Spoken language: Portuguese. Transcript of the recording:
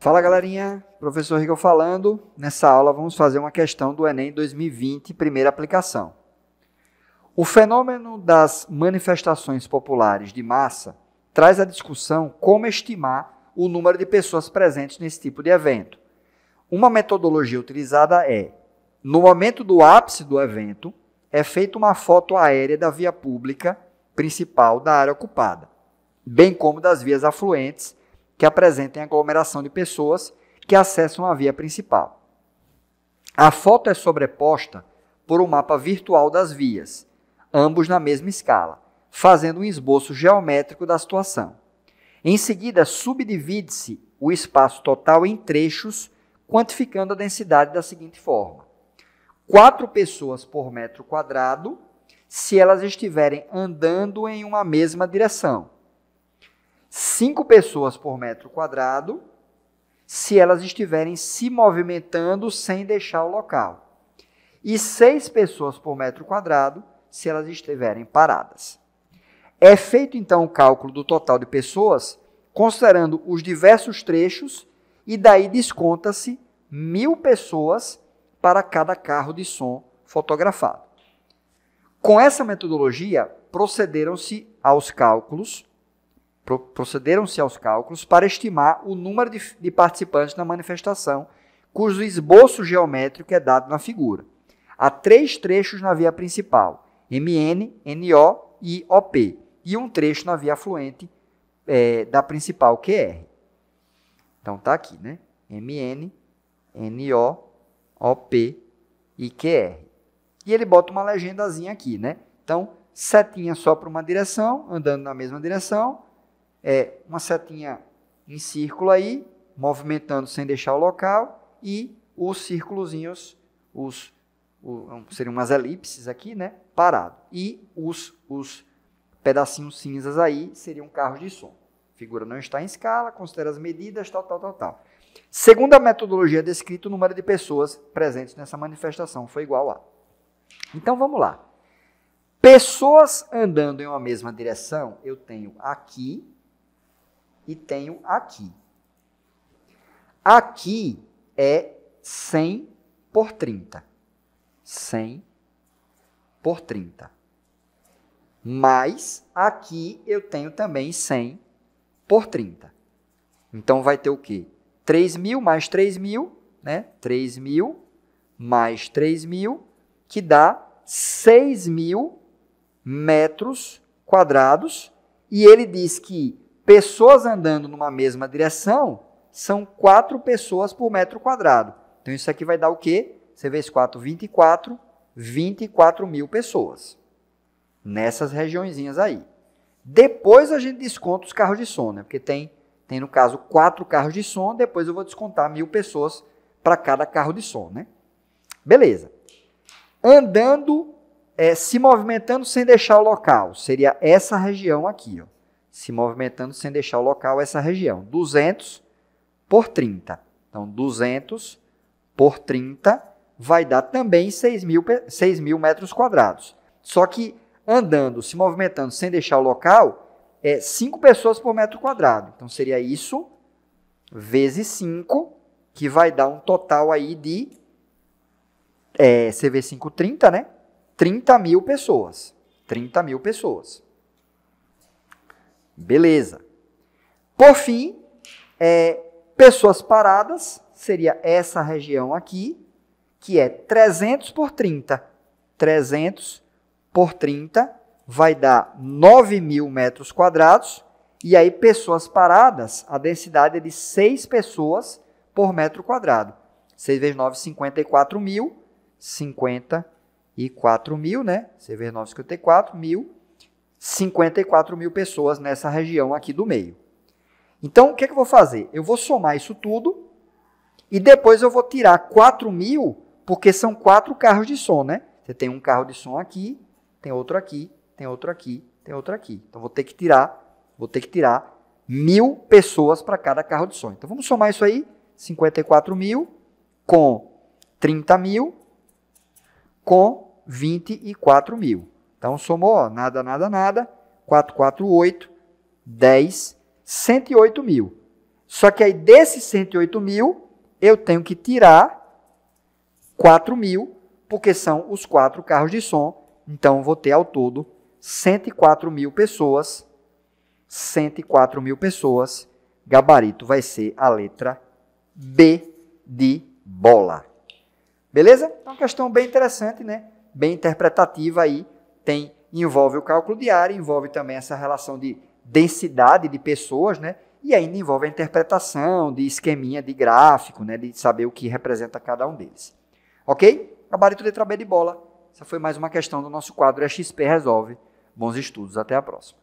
Fala galerinha, professor Rigor falando. Nessa aula vamos fazer uma questão do Enem 2020, primeira aplicação. O fenômeno das manifestações populares de massa traz à discussão como estimar o número de pessoas presentes nesse tipo de evento. Uma metodologia utilizada é: no momento do ápice do evento, é feita uma foto aérea da via pública principal da área ocupada, bem como das vias afluentes que apresentem aglomeração de pessoas que acessam a via principal. A foto é sobreposta por um mapa virtual das vias, ambos na mesma escala, fazendo um esboço geométrico da situação. Em seguida, subdivide-se o espaço total em trechos, quantificando a densidade da seguinte forma: quatro pessoas por metro quadrado se elas estiverem andando em uma mesma direção 5 pessoas por metro quadrado se elas estiverem se movimentando sem deixar o local. E 6 pessoas por metro quadrado se elas estiverem paradas. É feito então o cálculo do total de pessoas, considerando os diversos trechos, e daí desconta-se mil pessoas para cada carro de som fotografado. Com essa metodologia, procederam-se aos cálculos procederam-se aos cálculos para estimar o número de, de participantes na manifestação, cujo esboço geométrico é dado na figura. Há três trechos na via principal, MN, NO e OP, e um trecho na via afluente é, da principal, QR. Então está aqui, né? MN, NO, OP e QR. E ele bota uma legendazinha aqui, né? Então, setinha só para uma direção, andando na mesma direção, é uma setinha em círculo aí, movimentando sem deixar o local, e os círculozinhos, os, o, seriam umas elipses aqui, né? Parado. E os, os pedacinhos cinzas aí seriam carros de som. A figura não está em escala, considera as medidas, tal, tal, tal, tal. Segundo a metodologia descrita, o número de pessoas presentes nessa manifestação foi igual a. Então vamos lá. Pessoas andando em uma mesma direção, eu tenho aqui e tenho aqui. Aqui é 100 por 30. 100 por 30. Mas aqui eu tenho também 100 por 30. Então vai ter o quê? 3.000 mais 3.000, né? 3.000 mais 3.000, que dá 6.000 metros quadrados. E ele diz que pessoas andando numa mesma direção são 4 pessoas por metro quadrado. Então isso aqui vai dar o quê? Você vê 4, 24, 24 mil pessoas. Nessas regiõezinhas aí. Depois a gente desconta os carros de som, né? Porque tem, tem no caso, quatro carros de som, depois eu vou descontar mil pessoas para cada carro de som, né? Beleza. Andando, é, se movimentando sem deixar o local, seria essa região aqui, ó se movimentando sem deixar o local, essa região. 200 por 30. Então, 200 por 30 vai dar também 6 mil, 6 mil metros quadrados. Só que andando, se movimentando sem deixar o local, é 5 pessoas por metro quadrado. Então, seria isso vezes 5, que vai dar um total aí de é, CV5 30, né? 30 mil pessoas. 30 mil pessoas. Beleza. Por fim, é, pessoas paradas seria essa região aqui, que é 300 por 30. 300 por 30 vai dar 9 mil metros quadrados. E aí, pessoas paradas, a densidade é de 6 pessoas por metro quadrado. 6 vezes 9, 54 mil. 54 mil, né? 6 vezes 9, 54 mil 54 mil pessoas nessa região aqui do meio. Então, o que, é que eu vou fazer? Eu vou somar isso tudo e depois eu vou tirar 4 mil, porque são quatro carros de som, né? Você tem um carro de som aqui, tem outro aqui, tem outro aqui, tem outro aqui. Então, vou ter que tirar, vou ter que tirar mil pessoas para cada carro de som. Então, vamos somar isso aí, 54 mil com 30 mil com 24 mil. Então, somou ó, nada, nada, nada, 448, 10, 108 mil. Só que aí desses 108 mil, eu tenho que tirar 4 mil, porque são os quatro carros de som. Então, vou ter ao todo 104 mil pessoas. 104 mil pessoas. Gabarito vai ser a letra B de bola. Beleza? Então, uma questão bem interessante, né? Bem interpretativa aí tem envolve o cálculo de área, envolve também essa relação de densidade de pessoas, né? E ainda envolve a interpretação de esqueminha de gráfico, né? De saber o que representa cada um deles. Ok? Gabarito letra B de bola. Essa foi mais uma questão do nosso quadro XP Resolve. Bons estudos, até a próxima.